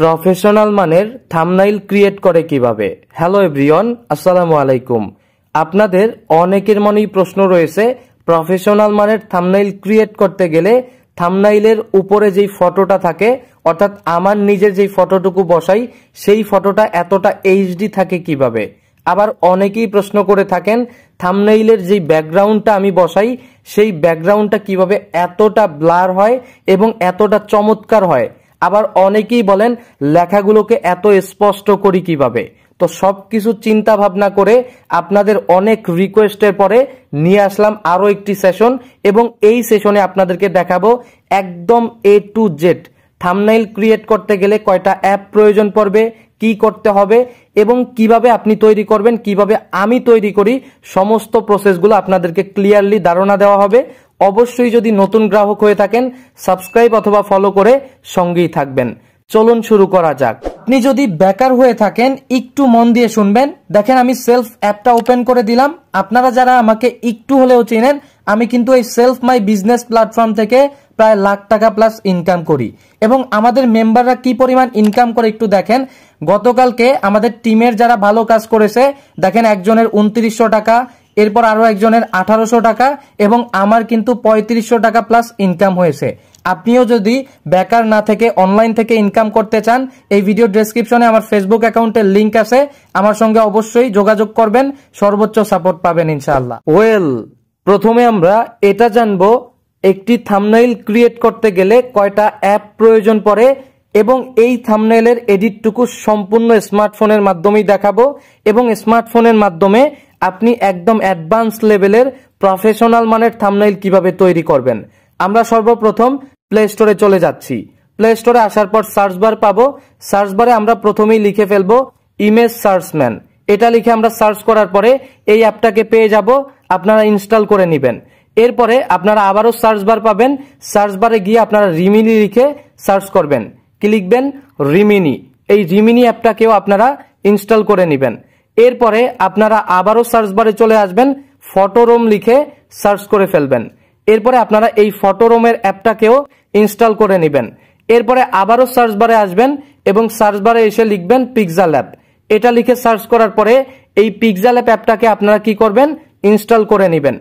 Professional মানের thumbnail create করে কিভাবে হ্যালো এভরিওয়ান আসসালামু আলাইকুম আপনাদের অনেকের মনেই প্রশ্ন রয়েছে প্রফেশনাল মানের থামনাইল ক্রিয়েট করতে গেলে থামনাইলের উপরে যেই ফটোটা থাকে অর্থাৎ আমার নিজের যেই ফটোটুকু বসাই সেই ফটোটা এতটা এইচডি থাকে কিভাবে আবার অনেকেই প্রশ্ন করে থাকেন থামনেইলের যেই ব্যাকগ্রাউন্ডটা আমি বসাই সেই ব্যাকগ্রাউন্ডটা কিভাবে এতটা ব্লার হয় এবং এতটা চমৎকার হয় আবার অনেকেই বলেন লেখাগুলোকে এত স্পষ্ট করি কিভাবে তো সব কিছু চিন্তা ভাবনা করে আপনাদের অনেক রিকোয়েস্টের পরে নিয়ে আসলাম আরও একটি সেশন এবং এই সেশনে আপনাদেরকে দেখাবো একদম A to Z thumbnail create করতে গেলে কয়টা অ্যাপ প্রয়োজন পড়বে কি করতে হবে এবং কিভাবে আপনি তৈরি করবেন কিভাবে আমি তৈরি করি সমস্ত প্রসেসগুলো আপনাদেরকে ক্লিয়ারলি ধারণা দেওয়া হবে অবশ্যই যদি নতুন গ্রাহক হয়ে থাকেন সাবস্ক্রাইব অথবা ফলো করে সঙ্গেই থাকবেন চলুন শুরু করা যাক আপনি যদি বেকার হয়ে থাকেন একটু মন দিয়ে শুনবেন দেখেন আমি সেলফ অ্যাপটা ওপেন করে দিলাম আপনারা যারা আমাকে একটু হলেও চেনেন আমি কিন্তু এই সেলফ মাই বিজনেস প্ল্যাটফর্ম থেকে প্রায় লাখ টাকা প্লাস ইনকাম করি এবং আমাদের মেম্বাররা কি পরিমাণ ইনকাম করে একটু দেখেন গতকালকে আমাদের টিমের যারা ভালো কাজ করেছে দেখেন একজনের উনত্রিশশো টাকা এরপর আরও একজনের আঠারোশো টাকা এবং আমার কিন্তু পঁয়ত্রিশশো টাকা প্লাস ইনকাম হয়েছে আপনিও যদি বেকার না থেকে অনলাইন থেকে ইনকাম করতে চান এই ভিডিও ডেসক্রিপশনে আমার ফেসবুক অ্যাকাউন্টের লিঙ্ক আছে আমার সঙ্গে অবশ্যই যোগাযোগ করবেন সর্বোচ্চ সাপোর্ট পাবেন ইনশাআল্লাহ ওয়েল প্রথমে আমরা এটা জানবো একটি থামনাইল ক্রিয়েট করতে গেলে কয়টা অ্যাপ প্রয়োজন পড়ে এবং এই থামনেলের এডিটটুকু সম্পূর্ণ স্মার্টফোনের মাধ্যমেই দেখাবো এবং স্মার্টফোনের মাধ্যমে আপনি একদম অ্যাডভান্স লেভেলের প্রফেশনাল মানের থামনাইল কিভাবে তৈরি করবেন আমরা সর্বপ্রথম প্লে স্টোরে চলে যাচ্ছি প্লে স্টোরে আসার পর সার্চ বার পাবো সার্চ বারে আমরা প্রথমেই লিখে ফেলবো ইমেজ সার্চম্যান এটা লিখে আমরা সার্চ করার পরে এই অ্যাপটাকে পেয়ে যাব আপনারা ইনস্টল করে নেবেন এরপরে আপনারা আবারও সার্চ বার পাবেন সার্চ বারে গিয়ে আপনারা রিমিনি লিখে সার্চ করবেন কি লিখবেন রিমিনি এই রিমিনি অ্যাপটাকেও আপনারা ইনস্টল করে নেবেন এরপরে আপনারা আবারও সার্চ বারে চলে আসবেন ফটোরোম লিখে সার্চ করে ফেলবেন এরপরে আপনারা এই ফটোরোমের অ্যাপটাকেও ইনস্টল করে নেবেন এরপরে আবারও সার্চ বারে আসবেন এবং সার্চ বারে এসে লিখবেন পিকজা ল্যাপ এটা লিখে সার্চ করার পরে এই পিকজা ল্যাপ অ্যাপটাকে আপনারা কি করবেন ইনস্টল করে নেবেন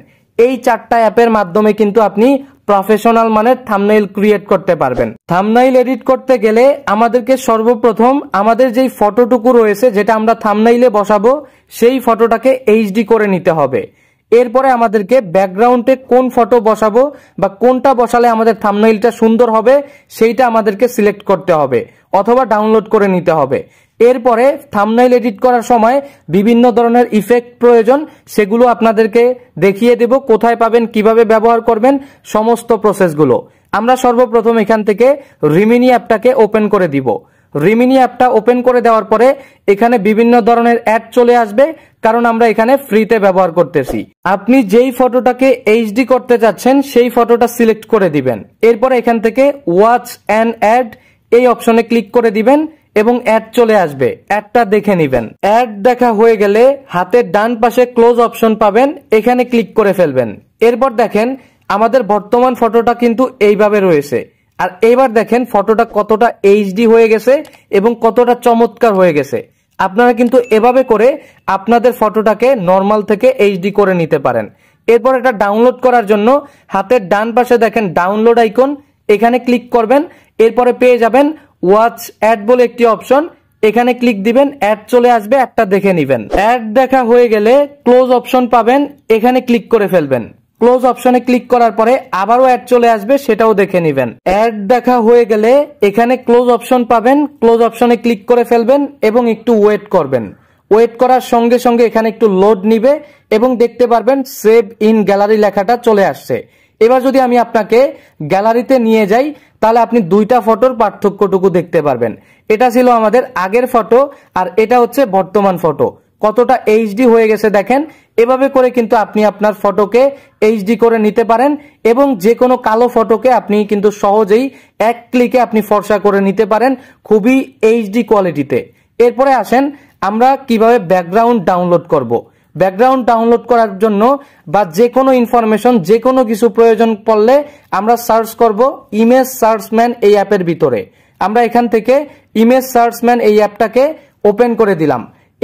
এই চারটা অ্যাপের মাধ্যমে কিন্তু আপনি প্রফেশনাল মানের থামনাইল ক্রিয়েট করতে পারবেন থামনাইল এডিট করতে গেলে আমাদেরকে সর্বপ্রথম আমাদের যেই ফটোটুকু রয়েছে যেটা আমরা থামনাইলে বসাবো সেই ফটোটাকে এইচডি করে নিতে হবে এরপরে আমাদেরকে ব্যাকগ্রাউন্ডে কোন ফটো বসাবো বা কোনটা বসালে আমাদের থামনাইলটা সুন্দর হবে সেইটা আমাদেরকে সিলেক্ট করতে হবে অথবা ডাউনলোড করে নিতে হবে এরপরে থামনাইল এডিট করার সময় বিভিন্ন ধরনের ইফেক্ট প্রয়োজন সেগুলো আপনাদেরকে দেখিয়ে দেব কোথায় পাবেন কিভাবে ব্যবহার করবেন সমস্ত প্রসেসগুলো আমরা সর্বপ্রথম এখান থেকে রিমিনি অ্যাপটাকে ওপেন করে দিব রিমিনি অ্যাপটা ওপেন করে দেওয়ার পরে এখানে বিভিন্ন ধরনের অ্যাড চলে আসবে কারণ আমরা এখানে ফ্রিতে ব্যবহার করতেছি আপনি যেই ফটোটাকে এইচডি করতে চাচ্ছেন সেই ফটোটা সিলেক্ট করে দিবেন এরপর এখান থেকে ওয়াচ অ্যান্ড অ্যাড এই অপশনে ক্লিক করে দিবেন এবং অ্যাড চলে আসবে অ্যাডটা দেখে নেবেন অ্যাড দেখা হয়ে গেলে হাতের ডান পাশে ক্লোজ অপশন পাবেন এখানে ক্লিক করে ফেলবেন এরপর দেখেন আমাদের বর্তমান ফটোটা কিন্তু এইভাবে রয়েছে আর এবার দেখেন ফটোটা কতটা এইচডি হয়ে গেছে এবং কতটা চমৎকার হয়ে গেছে আপনারা কিন্তু এভাবে করে আপনাদের ফটোটাকে নর্মাল থেকে এইচডি করে নিতে পারেন এরপর এটা ডাউনলোড করার জন্য হাতের ডান পাশে দেখেন ডাউনলোড আইকন এখানে ক্লিক করবেন এরপরে পেয়ে যাবেন ওয়াচ অ্যাড বলে একটি অপশন এখানে ক্লিক দিবেন অ্যাড চলে আসবে অ্যাডটা দেখে নেবেন অ্যাড দেখা হয়ে গেলে ক্লোজ অপশন পাবেন এখানে ক্লিক করে ফেলবেন ক্লোজ অপশনে ক্লিক করার পরে আবারও অ্যাড চলে আসবে সেটাও দেখে নেবেন অ্যাড দেখা হয়ে গেলে এখানে ক্লোজ অপশন পাবেন ক্লোজ অপশনে ক্লিক করে ফেলবেন এবং একটু ওয়েট করবেন ওয়েট করার সঙ্গে সঙ্গে এখানে একটু লোড নিবে এবং দেখতে পারবেন সেভ ইন গ্যালারি লেখাটা চলে আসছে এবার যদি আমি আপনাকে গ্যালারিতে নিয়ে যাই তাহলে আপনি দুইটা ফটোর পার্থক্যটুকু দেখতে পারবেন এটা ছিল আমাদের আগের ফটো আর এটা হচ্ছে বর্তমান ফটো কতটা এইচডি হয়ে গেছে দেখেন এভাবে করে কিন্তু আপনি আপনার ফটোকে এইচডি করে নিতে পারেন এবং যে কোনো কালো ফটোকে আপনি কিন্তু সহজেই এক ক্লিকে আপনি ফর্সা করে নিতে পারেন খুবই এইচডি কোয়ালিটিতে এরপরে আসেন আমরা কিভাবে ব্যাকগ্রাউন্ড ডাউনলোড করব। ব্যাকগ্রাউন্ড ডাউনলোড করার জন্য বা যে কোনো ইনফরমেশন যে কোনো কিছু প্রয়োজন পড়লে আমরা সার্চ করব ইমেজ সার্চম্যান এই অ্যাপের ভিতরে আমরা এখান থেকে ইমেজ সার্চম্যান এই অ্যাপটাকে ওপেন করে দিলাম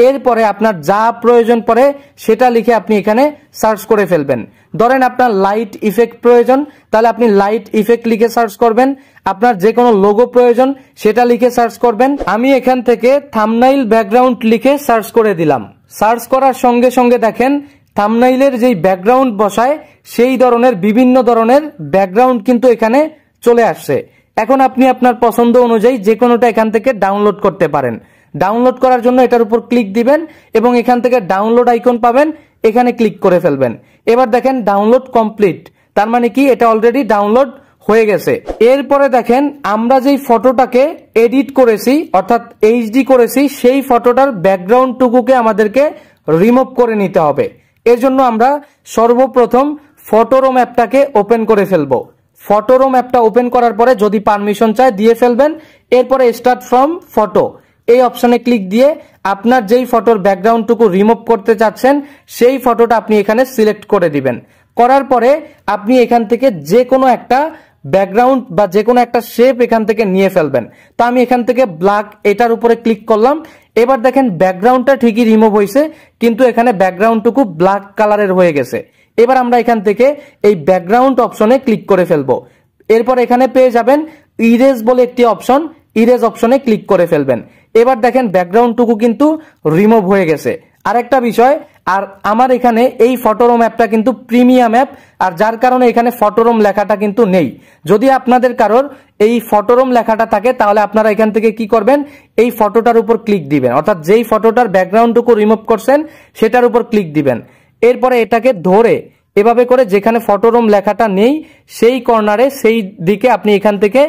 এরপরে আপনার যা প্রয়োজন পড়ে সেটা লিখে আপনি এখানে সার্চ করে ফেলবেন ধরেন আপনার লাইট ইফেক্ট প্রয়োজন তাহলে আপনি লাইট ইফেক্ট লিখে সার্চ করবেন আপনার যে কোনো লোগো প্রয়োজন সেটা লিখে সার্চ করবেন আমি এখান থেকে থামনাইল ব্যাকগ্রাউন্ড লিখে সার্চ করে দিলাম সার্চ করার সঙ্গে সঙ্গে দেখেন থামনাইলের যেই ব্যাকগ্রাউন্ড বসায় সেই ধরনের বিভিন্ন ধরনের ব্যাকগ্রাউন্ড কিন্তু এখানে চলে আসছে এখন আপনি আপনার পছন্দ অনুযায়ী যে কোনোটা এখান থেকে ডাউনলোড করতে পারেন ডাউনলোড করার জন্য এটার উপর ক্লিক দিবেন এবং এখান থেকে ডাউনলোড আইকন পাবেন এখানে ক্লিক করে ফেলবেন এবার দেখেন ডাউনলোড কমপ্লিট তার মানে কি এটা অলরেডি ডাউনলোড হয়ে গেছে এরপরে দেখেন আমরা যেই ফটোটাকে এডিট করেছি অর্থাৎ এইচডি করেছি সেই ফটোটার ব্যাকগ্রাউন্ডটুকুকে আমাদেরকে রিমুভ করে নিতে হবে এজন্য আমরা সর্বপ্রথম ফটোরোম অ্যাপটাকে ওপেন করে ফেলবো ফটোরো ম্যাপটা ওপেন করার পরে যদি পারমিশন চায় দিয়ে ফেলবেন এরপরে স্টার্ট ফ্রম ফটো এই অপশানে ক্লিক দিয়ে আপনার যেই ফটোর ব্যাকগ্রাউন্ডটুকু রিমুভ করতে চাচ্ছেন সেই ফটোটা আপনি এখানে সিলেক্ট করে দিবেন করার পরে আপনি এখান থেকে যে কোনো একটা ব্যাকগ্রাউন্ড বা যে কোনো একটা শেপ এখান থেকে নিয়ে ফেলবেন তা আমি এখান থেকে ব্ল্যাক এটার উপরে ক্লিক করলাম এবার দেখেন ব্যাকগ্রাউন্ডটা ঠিকই রিমুভ হয়েছে কিন্তু এখানে ব্যাকগ্রাউন্ডটুকু ব্ল্যাক কালারের হয়ে গেছে এবার আমরা এখান থেকে এই ব্যাকগ্রাউন্ড অপশনে ক্লিক করে ফেলবো এরপর এখানে পেয়ে যাবেন ইরেজ বলে একটি অপশন ইরেজ অপশনে ক্লিক করে ফেলবেন এবার দেখেন ব্যাকগ্রাউন্ডটুকু কিন্তু রিমুভ হয়ে গেছে আরেকটা বিষয় আর আমার এখানে এই ফটোরোম অ্যাপটা কিন্তু প্রিমিয়াম অ্যাপ আর যার কারণে এখানে ফটোরোম লেখাটা কিন্তু নেই যদি আপনাদের কারোর এই ফটোরোম লেখাটা থাকে তাহলে আপনারা এখান থেকে কি করবেন এই ফটোটার উপর ক্লিক দিবেন অর্থাৎ যেই ফটোটার ব্যাকগ্রাউন্ডটুকু রিমুভ করছেন সেটার উপর ক্লিক দিবেন এরপরে এটাকে ধরে এভাবে করে যেখানে ফটোরোম লেখাটা নেই সেই কর্নারে সেই দিকে আপনি এখান থেকে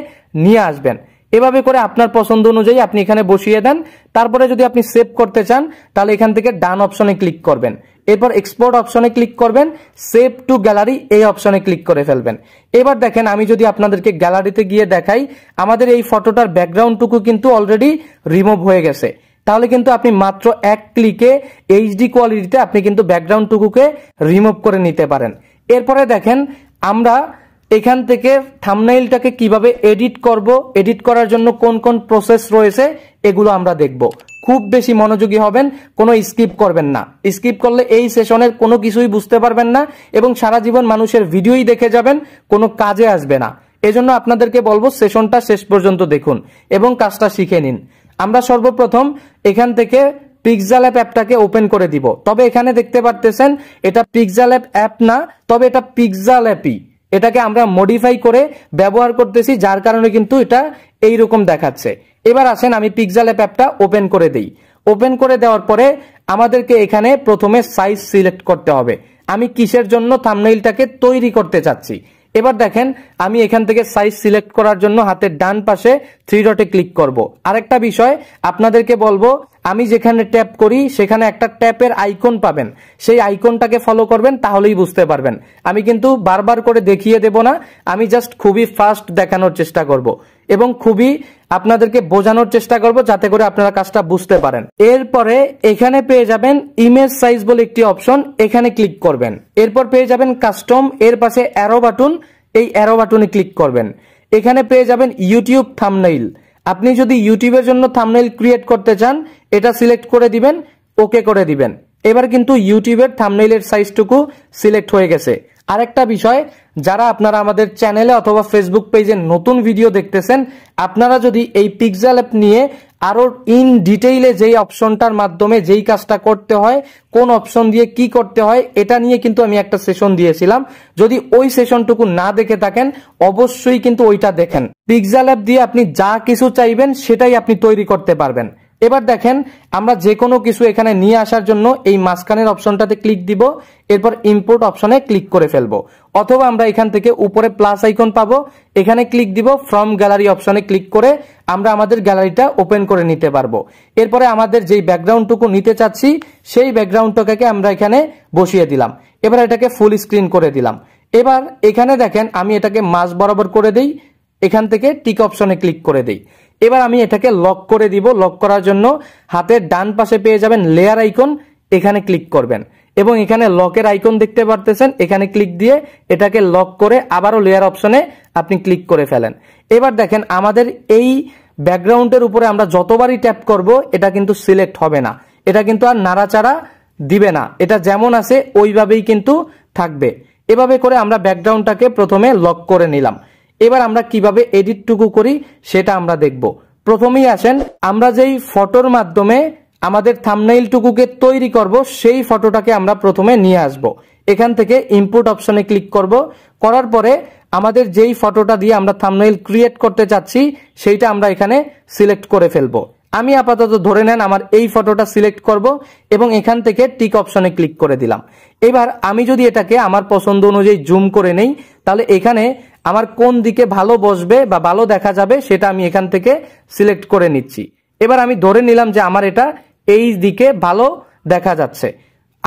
নিয়ে আসবেন এভাবে করে আপনার পছন্দ অনুযায়ী আপনি এখানে বসিয়ে দেন তারপরে যদি আপনি সেভ করতে চান তাহলে এখান থেকে ডান অপশনে ক্লিক করবেন এরপর এক্সপোর্ট অপশনে ক্লিক করবেন সেভ টু গ্যালারি এই অপশনে ক্লিক করে ফেলবেন এবার দেখেন আমি যদি আপনাদেরকে গ্যালারিতে গিয়ে দেখাই আমাদের এই ফটোটার ব্যাকগ্রাউন্ডটুকু কিন্তু অলরেডি রিমুভ হয়ে গেছে তাহলে কিন্তু আপনি মাত্র এক ক্লিকে এইচডি কোয়ালিটিতে আপনি কিন্তু ব্যাকগ্রাউন্ডটুকুকে রিমুভ করে নিতে পারেন এরপরে দেখেন আমরা এখান থেকে থামনাইলটাকে কিভাবে এডিট করব এডিট করার জন্য কোন কোন প্রসেস রয়েছে এগুলো আমরা দেখব খুব বেশি মনোযোগী হবেন কোনো স্কিপ করবেন না স্কিপ করলে এই সেশনের কোনো কিছুই বুঝতে পারবেন না এবং সারা জীবন মানুষের ভিডিওই দেখে যাবেন কোনো কাজে আসবে না এজন্য আপনাদেরকে বলবো সেশনটা শেষ পর্যন্ত দেখুন এবং কাজটা শিখে নিন আমরা সর্বপ্রথম এখান থেকে পিকজাল অ্যাপ অ্যাপটাকে ওপেন করে দিব তবে এখানে দেখতে পারতেছেন এটা পিকজাল অ্যাপ অ্যাপ না তবে এটা পিকজাল অ্যাপই এটাকে আমরা মডিফাই করে ব্যবহার করতেছি যার কারণে কিন্তু এটা এই রকম দেখাচ্ছে এবার আসেন আমি পিকজাল অ্যাপ অ্যাপটা ওপেন করে দেই ওপেন করে দেওয়ার পরে আমাদেরকে এখানে প্রথমে সাইজ সিলেক্ট করতে হবে আমি কিসের জন্য থামনেইলটাকে তৈরি করতে চাচ্ছি এবার দেখেন আমি এখান থেকে সাইজ সিলেক্ট করার জন্য হাতের ডান পাশে থ্রি ডটে ক্লিক করব আরেকটা বিষয় আপনাদেরকে বলবো আমি যেখানে ট্যাপ করি সেখানে একটা ট্যাপের আইকন পাবেন সেই আইকনটাকে ফলো করবেন তাহলেই বুঝতে পারবেন আমি কিন্তু বারবার করে দেখিয়ে দেব না আমি জাস্ট খুবই ফাস্ট দেখানোর চেষ্টা করব এবং খুবই আপনাদেরকে বোঝানোর চেষ্টা করব যাতে করে আপনারা কাজটা বুঝতে পারেন এরপরে এখানে পেয়ে যাবেন ইমেজ সাইজ বলে একটি অপশন এখানে ক্লিক করবেন এরপর পেয়ে যাবেন কাস্টম এর পাশে অ্যারো বাটন এই অ্যারো বাটনে ক্লিক করবেন এখানে পেয়ে যাবেন ইউটিউব থামনেইল আপনি যদি ইউটিউবের জন্য থামনেল ক্রিয়েট করতে চান এটা সিলেক্ট করে দিবেন ওকে করে দিবেন এবার কিন্তু ইউটিউবের থামনেলের সাইজটুকু সিলেক্ট হয়ে গেছে আরেকটা বিষয় যারা আপনারা আমাদের চ্যানেলে অথবা ফেসবুক পেজে নতুন ভিডিও দেখতেছেন আপনারা যদি এই পিকজাল অ্যাপ নিয়ে আরও ইন ডিটেইলে যেই অপশনটার মাধ্যমে যেই কাজটা করতে হয় কোন অপশন দিয়ে কি করতে হয় এটা নিয়ে কিন্তু আমি একটা সেশন দিয়েছিলাম যদি ওই সেশনটুকু না দেখে থাকেন অবশ্যই কিন্তু ওইটা দেখেন পিকজাল অ্যাপ দিয়ে আপনি যা কিছু চাইবেন সেটাই আপনি তৈরি করতে পারবেন এবার দেখেন আমরা যে কোনো কিছু এখানে নিয়ে আসার জন্য এই মাঝখানের অপশনটাতে ক্লিক দিব এরপর ইম্পোর্ট অপশনে ক্লিক করে ফেলবো অথবা আমরা এখান থেকে উপরে প্লাস আইকন পাবো এখানে ক্লিক দিব ফ্রম গ্যালারি অপশনে ক্লিক করে আমরা আমাদের গ্যালারিটা ওপেন করে নিতে পারবো এরপরে আমাদের যেই ব্যাকগ্রাউন্ডটুকু নিতে চাচ্ছি সেই ব্যাকগ্রাউন্ডটাকে আমরা এখানে বসিয়ে দিলাম এবার এটাকে ফুল স্ক্রিন করে দিলাম এবার এখানে দেখেন আমি এটাকে মাছ বরাবর করে দেই এখান থেকে টিক অপশনে ক্লিক করে দেই এবার আমি এটাকে লক করে দিব লক করার জন্য হাতের ডান পাশে পেয়ে যাবেন লেয়ার আইকন এখানে ক্লিক করবেন এবং এখানে লকের আইকন দেখতে পারতেছেন এখানে ক্লিক দিয়ে এটাকে লক করে আবারও লেয়ার অপশনে আপনি ক্লিক করে ফেলেন এবার দেখেন আমাদের এই ব্যাকগ্রাউন্ডের উপরে আমরা যতবারই ট্যাপ করব এটা কিন্তু সিলেক্ট হবে না এটা কিন্তু আর নাড়াচাড়া দিবে না এটা যেমন আছে ওইভাবেই কিন্তু থাকবে এভাবে করে আমরা ব্যাকগ্রাউন্ডটাকে প্রথমে লক করে নিলাম এবার আমরা কিভাবে এডিটটুকু করি সেটা আমরা দেখব প্রথমেই আসেন আমরা যেই ফটোর মাধ্যমে আমাদের থামনাইলটুকুকে তৈরি করব সেই ফটোটাকে আমরা প্রথমে নিয়ে আসব এখান থেকে ইম্পোর্ট অপশনে ক্লিক করব করার পরে আমাদের যেই ফটোটা দিয়ে আমরা থামনাইল ক্রিয়েট করতে চাচ্ছি সেইটা আমরা এখানে সিলেক্ট করে ফেলব আমি আপাতত ধরে নেন আমার এই ফটোটা সিলেক্ট করব এবং এখান থেকে টিক অপশনে ক্লিক করে দিলাম এবার আমি যদি এটাকে আমার পছন্দ অনুযায়ী জুম করে নেই তাহলে এখানে আমার কোন দিকে ভালো বসবে বা ভালো দেখা যাবে সেটা আমি এখান থেকে সিলেক্ট করে নিচ্ছি এবার আমি ধরে নিলাম যে আমার এটা এই দিকে ভালো দেখা যাচ্ছে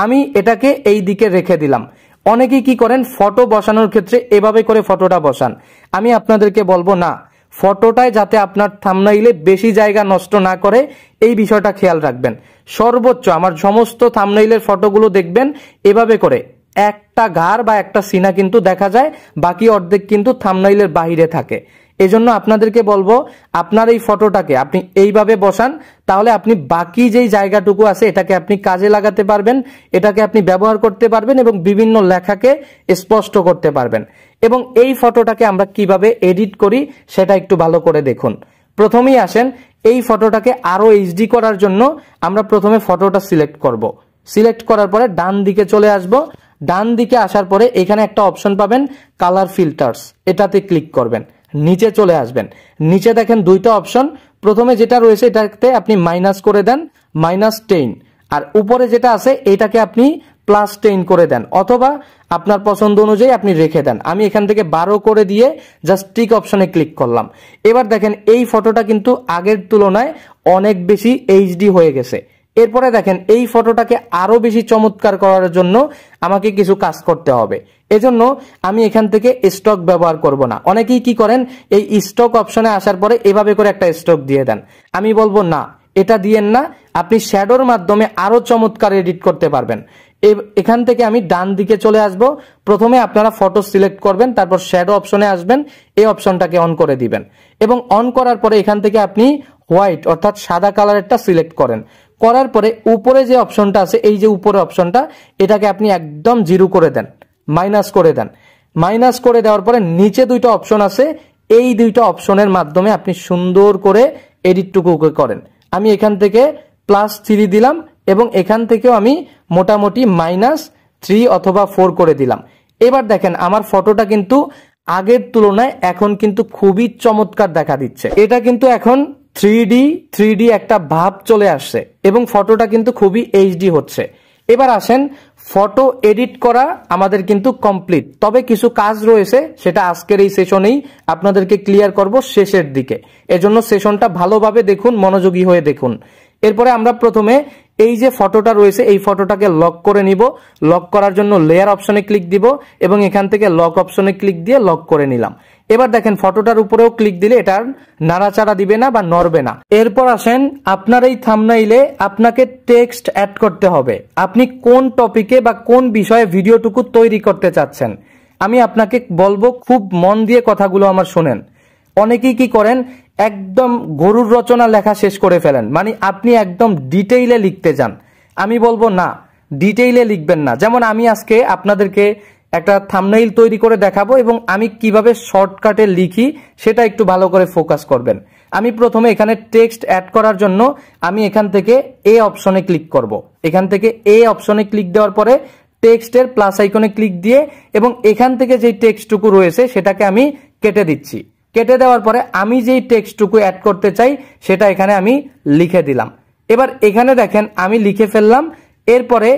আমি এটাকে এই দিকে রেখে দিলাম অনেকেই কি করেন ফটো বসানোর ক্ষেত্রে এভাবে করে ফটোটা বসান আমি আপনাদেরকে বলবো না ফটোটায় যাতে আপনার থামনাইলে বেশি জায়গা নষ্ট না করে এই বিষয়টা খেয়াল রাখবেন সর্বোচ্চ আমার সমস্ত থামনাইলের ফটোগুলো দেখবেন এভাবে করে একটা ঘাড় বা একটা সিনা কিন্তু দেখা যায় বাকি অর্ধেক কিন্তু থামনাইলের বাহিরে থাকে এই জন্য আপনাদেরকে বলবো আপনার এই ফটোটাকে আপনি এইভাবে বসান তাহলে আপনি বাকি যেই জায়গাটুকু আছে এটাকে আপনি কাজে লাগাতে পারবেন এটাকে আপনি ব্যবহার করতে পারবেন এবং বিভিন্ন লেখাকে স্পষ্ট করতে পারবেন এবং এই ফটোটাকে আমরা কিভাবে এডিট করি সেটা একটু ভালো করে দেখুন প্রথমেই আসেন এই ফটোটাকে আরও এইচডি করার জন্য আমরা প্রথমে ফটোটা সিলেক্ট করব সিলেক্ট করার পরে ডান দিকে চলে আসব ডান দিকে আসার পরে এখানে একটা অপশন পাবেন কালার ফিল্টার্স এটাতে ক্লিক করবেন নিচে চলে আসবেন নিচে দেখেন দুইটা অপশন প্রথমে যেটা রয়েছে এটাতে আপনি মাইনাস করে দেন মাইনাস টেন আর উপরে যেটা আছে এটাকে আপনি প্লাস টেন করে দেন অথবা আপনার পছন্দ অনুযায়ী আপনি রেখে দেন আমি এখান থেকে বারো করে দিয়ে জাস্ট টিক অপশনে ক্লিক করলাম এবার দেখেন এই ফটোটা কিন্তু আগের তুলনায় অনেক বেশি এইচডি হয়ে গেছে এরপরে দেখেন এই ফটোটাকে আরও বেশি চমৎকার করার জন্য আমাকে কিছু কাজ করতে হবে এজন্য আমি এখান থেকে স্টক ব্যবহার করব না অনেকেই কি করেন এই স্টক অপশনে আসার পরে এভাবে করে একটা স্টক দিয়ে দেন আমি বলবো না এটা দিয়েন না আপনি শ্যাডোর মাধ্যমে আরও চমৎকার এডিট করতে পারবেন এখান থেকে আমি ডান দিকে চলে আসব প্রথমে আপনারা ফটো সিলেক্ট করবেন তারপর শ্যাডো অপশনে আসবেন এই অপশনটাকে অন করে দিবেন এবং অন করার পরে এখান থেকে আপনি হোয়াইট অর্থাৎ সাদা কালারেরটা সিলেক্ট করেন করার পরে উপরে যে অপশনটা আছে এই যে উপরে অপশনটা এটাকে আপনি একদম জিরো করে দেন মাইনাস করে দেন মাইনাস করে দেওয়ার পরে নিচে দুইটা অপশন আছে এই দুইটা অপশনের মাধ্যমে আপনি সুন্দর করে এডিটটুকু করেন আমি এখান থেকে প্লাস থ্রি দিলাম এবং এখান থেকেও আমি মোটামুটি মাইনাস থ্রি অথবা ফোর করে দিলাম এবার দেখেন আমার ফটোটা কিন্তু আগের তুলনায় এখন কিন্তু খুবই চমৎকার দেখা দিচ্ছে এটা কিন্তু এখন থ্রি ডি থ্রি ডি একটা ভাব চলে আসছে এবং ফটোটা কিন্তু খুবই এইচডি হচ্ছে এবার আসেন ফটো এডিট করা আমাদের কিন্তু কমপ্লিট তবে কিছু কাজ রয়েছে সেটা আজকের এই সেশনেই আপনাদেরকে ক্লিয়ার করব শেষের দিকে এজন্য সেশনটা ভালোভাবে দেখুন মনোযোগী হয়ে দেখুন এরপরে আমরা প্রথমে এই যে ফটোটা রয়েছে এই ফটোটাকে লক করে নিব লক করার জন্য লেয়ার অপশনে ক্লিক দিব এবং এখান থেকে লক অপশনে ক্লিক দিয়ে লক করে নিলাম এবার দেখেন ফটোটার উপরেও ক্লিক দিলে এটার নাড়াচাড়া দিবে না বা নড়বে না এরপর আসেন আপনার এই থামনাইলে আপনাকে টেক্সট অ্যাড করতে হবে আপনি কোন টপিকে বা কোন বিষয়ে ভিডিওটুকু তৈরি করতে চাচ্ছেন আমি আপনাকে বলবো খুব মন দিয়ে কথাগুলো আমার শোনেন অনেকেই কি করেন একদম গরুর রচনা লেখা শেষ করে ফেলেন মানে আপনি একদম ডিটেইলে লিখতে যান আমি বলবো না ডিটেইলে লিখবেন না যেমন আমি আজকে আপনাদেরকে একটা থামনেইল তৈরি করে দেখাবো এবং আমি কিভাবে শর্টকাটে লিখি সেটা একটু ভালো করে ফোকাস করবেন আমি প্রথমে এখানে টেক্সট অ্যাড করার জন্য আমি এখান থেকে এ অপশনে ক্লিক করব। এখান থেকে এ অপশনে ক্লিক দেওয়ার পরে টেক্সটের প্লাস আইকনে ক্লিক দিয়ে এবং এখান থেকে যে টেক্সটটুকু রয়েছে সেটাকে আমি কেটে দিচ্ছি কেটে দেওয়ার পরে আমি যেই টেক্সটটুকু অ্যাড করতে চাই সেটা এখানে আমি লিখে দিলাম এবার এখানে দেখেন আমি লিখে ফেললাম এরপরে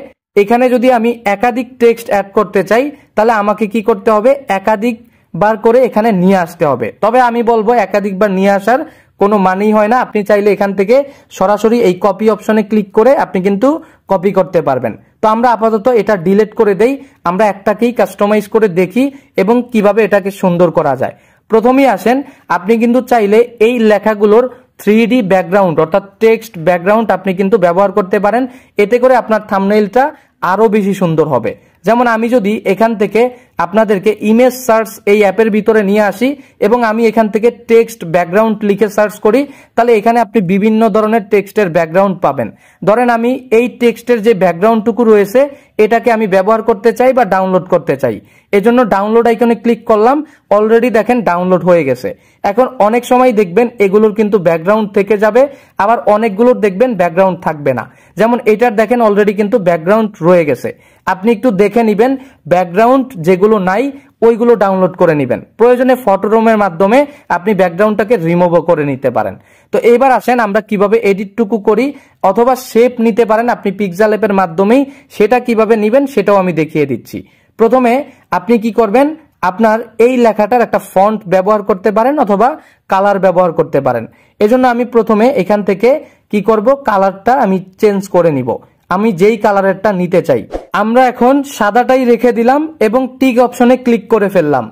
এখানে যদি আমি একাধিক টেক্সট অ্যাড করতে চাই তাহলে আমাকে কি করতে হবে একাধিক বার করে এখানে নিয়ে আসতে হবে তবে আমি বলবো একাধিকবার নিয়ে আসার কোনো মানেই হয় না আপনি চাইলে এখান থেকে সরাসরি এই কপি অপশনে ক্লিক করে আপনি কিন্তু কপি করতে পারবেন তো আমরা আপাতত এটা ডিলেট করে দেই আমরা একটাকেই কাস্টমাইজ করে দেখি এবং কিভাবে এটাকে সুন্দর করা যায় প্রথমেই আসেন আপনি কিন্তু চাইলে এই লেখাগুলোর থ্রি ব্যাকগ্রাউন্ড অর্থাৎ টেক্সট ব্যাকগ্রাউন্ড আপনি কিন্তু ব্যবহার করতে পারেন এতে করে আপনার থামনেইলটা আরও বেশি সুন্দর হবে যেমন আমি যদি এখান থেকে আপনাদেরকে ইমেজ সার্চ এই অ্যাপের ভিতরে নিয়ে আসি এবং আমি এখান থেকে টেক্সট ব্যাকগ্রাউন্ড লিখে সার্চ করি তাহলে এখানে আপনি বিভিন্ন ধরনের টেক্সটের ব্যাকগ্রাউন্ড পাবেন ধরেন আমি এই টেক্সটের যে ব্যাকগ্রাউন্ডটুকু রয়েছে এটাকে আমি ব্যবহার করতে চাই বা ডাউনলোড করতে চাই এজন্য ডাউনলোড আইকনে ক্লিক করলাম অলরেডি দেখেন ডাউনলোড হয়ে গেছে এখন অনেক সময় দেখবেন এগুলোর কিন্তু ব্যাকগ্রাউন্ড থেকে যাবে আবার অনেকগুলোর দেখবেন ব্যাকগ্রাউন্ড থাকবে না যেমন এটার দেখেন অলরেডি কিন্তু ব্যাকগ্রাউন্ড রয়ে গেছে আপনি একটু দেখে নিবেন ব্যাকগ্রাউন্ড যেগুলো যেগুলো নাই ওইগুলো ডাউনলোড করে নেবেন প্রয়োজনে ফটোরুমের মাধ্যমে আপনি ব্যাকগ্রাউন্ডটাকে রিমুভও করে নিতে পারেন তো এবার আসেন আমরা কিভাবে এডিটটুকু করি অথবা শেপ নিতে পারেন আপনি পিকজাল অ্যাপের মাধ্যমেই সেটা কিভাবে নেবেন সেটাও আমি দেখিয়ে দিচ্ছি প্রথমে আপনি কি করবেন আপনার এই লেখাটার একটা ফন্ট ব্যবহার করতে পারেন অথবা কালার ব্যবহার করতে পারেন এজন্য আমি প্রথমে এখান থেকে কি করব কালারটা আমি চেঞ্জ করে নিব আমি যেই কালারেরটা নিতে চাই আমরা এখন সাদাটাই রেখে দিলাম এবং টিক অপশনে ক্লিক করে ফেললাম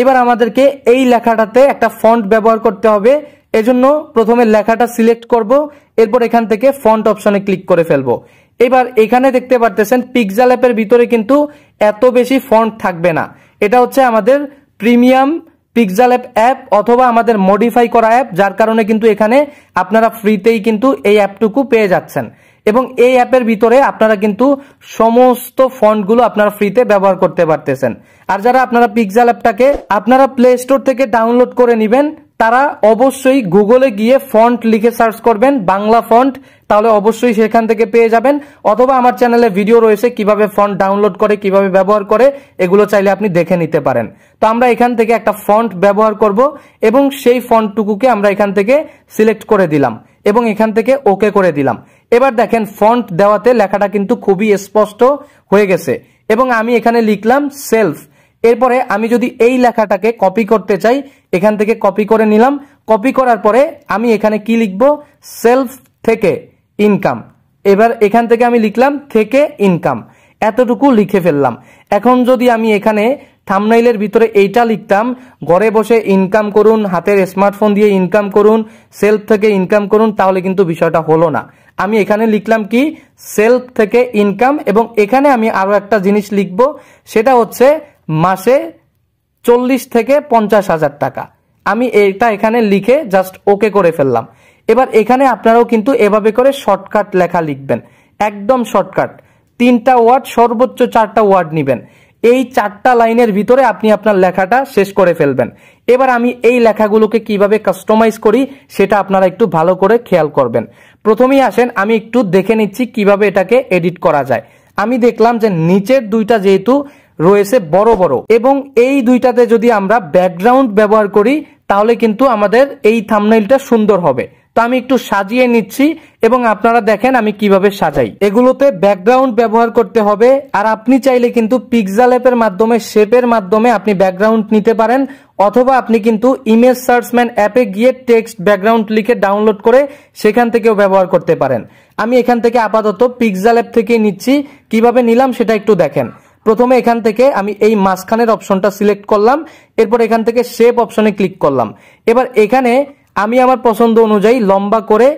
এবার আমাদেরকে এই লেখাটাতে একটা ফন্ট ব্যবহার করতে হবে এজন্য প্রথমে লেখাটা সিলেক্ট করব এরপর এখান থেকে ফন্ট অপশনে ক্লিক করে ফেলবো এবার এখানে দেখতে পারতেছেন পিকজাল অ্যাপের ভিতরে কিন্তু এত বেশি ফন্ট থাকবে না এটা হচ্ছে আমাদের প্রিমিয়াম পিকজাল অ্যাপ অ্যাপ অথবা আমাদের মডিফাই করা অ্যাপ যার কারণে কিন্তু এখানে আপনারা ফ্রিতেই কিন্তু এই অ্যাপটুকু পেয়ে যাচ্ছেন এবং এই অ্যাপের ভিতরে আপনারা কিন্তু সমস্ত ফন্টগুলো আপনারা ফ্রিতে ব্যবহার করতে পারতেছেন আর যারা আপনারা পিকজাল অ্যাপটাকে আপনারা প্লে স্টোর থেকে ডাউনলোড করে নেবেন তারা অবশ্যই গুগলে গিয়ে ফন্ট লিখে সার্চ করবেন বাংলা ফন্ট তাহলে অবশ্যই সেখান থেকে পেয়ে যাবেন অথবা আমার চ্যানেলে ভিডিও রয়েছে কিভাবে ফন্ট ডাউনলোড করে কিভাবে ব্যবহার করে এগুলো চাইলে আপনি দেখে নিতে পারেন তো আমরা এখান থেকে একটা ফন্ট ব্যবহার করব এবং সেই ফন্টটুকুকে আমরা এখান থেকে সিলেক্ট করে দিলাম এবং এখান থেকে ওকে করে দিলাম এবার দেখেন ফন্ট দেওয়াতে লেখাটা কিন্তু খুবই স্পষ্ট হয়ে গেছে এবং আমি এখানে লিখলাম সেলফ এরপরে আমি যদি এই লেখাটাকে কপি করতে চাই এখান থেকে কপি করে নিলাম কপি করার পরে আমি এখানে কি লিখব সেলফ থেকে ইনকাম এবার এখান থেকে আমি লিখলাম থেকে ইনকাম এতটুকু লিখে ফেললাম এখন যদি আমি এখানে থামনাইলের ভিতরে এইটা লিখতাম ঘরে বসে ইনকাম করুন হাতের স্মার্টফোন দিয়ে ইনকাম করুন সেলফ থেকে ইনকাম করুন তাহলে কিন্তু বিষয়টা হলো না আমি এখানে লিখলাম কি সেলফ থেকে ইনকাম এবং এখানে আমি আরও একটা জিনিস লিখব সেটা হচ্ছে মাসে চল্লিশ থেকে পঞ্চাশ হাজার টাকা আমি এটা এখানে লিখে জাস্ট ওকে করে ফেললাম এবার এখানে আপনারাও কিন্তু এভাবে করে শর্টকাট লেখা লিখবেন একদম শর্টকাট তিনটা ওয়ার্ড সর্বোচ্চ চারটা ওয়ার্ড নেবেন এই চারটা লাইনের ভিতরে আপনি আপনার লেখাটা শেষ করে ফেলবেন এবার আমি এই লেখাগুলোকে কিভাবে কাস্টমাইজ করি সেটা আপনারা একটু ভালো করে খেয়াল করবেন প্রথমেই আসেন আমি একটু দেখে নিচ্ছি কিভাবে এটাকে এডিট করা যায় আমি দেখলাম যে নিচের দুইটা যেহেতু রয়েছে বড় বড় এবং এই দুইটাতে যদি আমরা ব্যাকগ্রাউন্ড ব্যবহার করি তাহলে কিন্তু আমাদের এই থামনাইলটা সুন্দর হবে তো আমি একটু সাজিয়ে নিচ্ছি এবং আপনারা দেখেন আমি কিভাবে সাজাই এগুলোতে ব্যাকগ্রাউন্ড ব্যবহার করতে হবে আর আপনি চাইলে কিন্তু পিকজাল অ্যাপের মাধ্যমে শেপের মাধ্যমে আপনি ব্যাকগ্রাউন্ড নিতে পারেন অথবা আপনি কিন্তু ইমেজ সার্চম্যান অ্যাপে গিয়ে টেক্সট ব্যাকগ্রাউন্ড লিখে ডাউনলোড করে সেখান থেকেও ব্যবহার করতে পারেন আমি এখান থেকে আপাতত পিকজাল অ্যাপ থেকে নিচ্ছি কিভাবে নিলাম সেটা একটু দেখেন প্রথমে এখান থেকে আমি এই মাঝখানের অপশনটা সিলেক্ট করলাম এরপর এখান থেকে শেপ অপশনে ক্লিক করলাম এবার এখানে আমি আমার পছন্দ অনুযায়ী লম্বা করে